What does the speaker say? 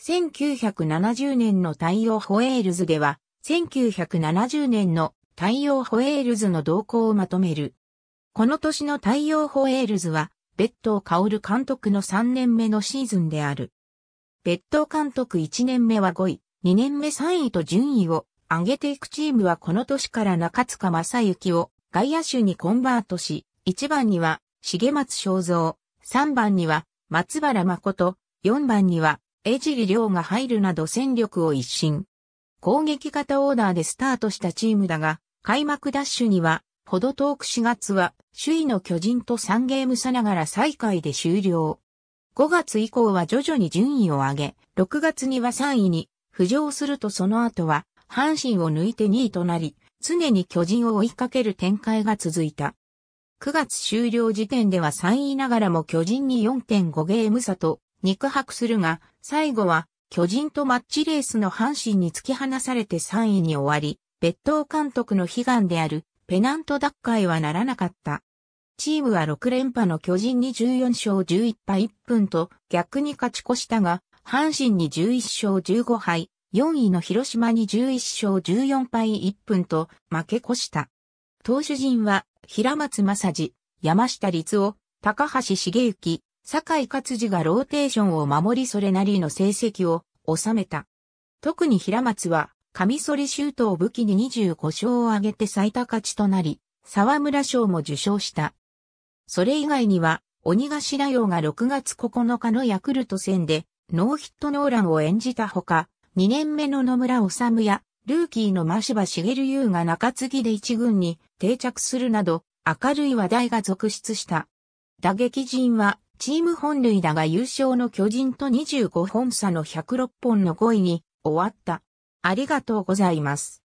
1970年の太陽ホエールズでは、1970年の太陽ホエールズの動向をまとめる。この年の太陽ホエールズは、別当薫監督の3年目のシーズンである。別当監督1年目は5位、2年目3位と順位を上げていくチームはこの年から中塚正幸を外野手にコンバートし、1番には重松正蔵、3番には松原誠、4番には江尻亮が入るなど戦力を一新。攻撃型オーダーでスタートしたチームだが、開幕ダッシュには、ほど遠く4月は、首位の巨人と3ゲーム差ながら最下位で終了。5月以降は徐々に順位を上げ、6月には3位に浮上するとその後は、阪神を抜いて2位となり、常に巨人を追いかける展開が続いた。9月終了時点では3位ながらも巨人に4.5ゲーム差と肉薄するが、最後は巨人とマッチレースの阪神に突き放されて3位に終わり、別当監督の悲願であるペナント奪回はならなかった。チームは6連覇の巨人に14勝11敗1分と逆に勝ち越したが、阪神に11勝15敗、4位の広島に11勝14敗1分と負け越した。投手陣は平松正治、山下律夫、高橋茂之、坂井勝次がローテーションを守りそれなりの成績を収めた。特に平松は、カミソリシュートを武器に25勝を挙げて最多勝ちとなり、沢村賞も受賞した。それ以外には、鬼頭洋が6月9日のヤクルト戦で、ノーヒットノーランを演じたほか、2年目の野村治や、ルーキーの真柴茂優が中継ぎで一軍に定着するなど、明るい話題が続出した。打撃陣はチーム本塁打が優勝の巨人と25本差の106本の5位に終わった。ありがとうございます。